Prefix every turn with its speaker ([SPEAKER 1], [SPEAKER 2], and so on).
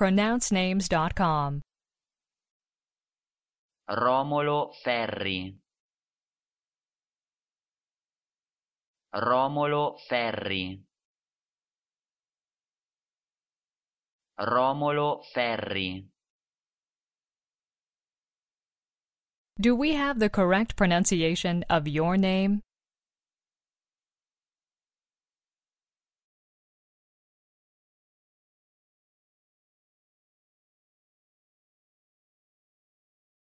[SPEAKER 1] pronouncenames.com.
[SPEAKER 2] Romolo Ferri Romolo Ferri Romolo Ferri
[SPEAKER 1] Do we have the correct pronunciation of your name?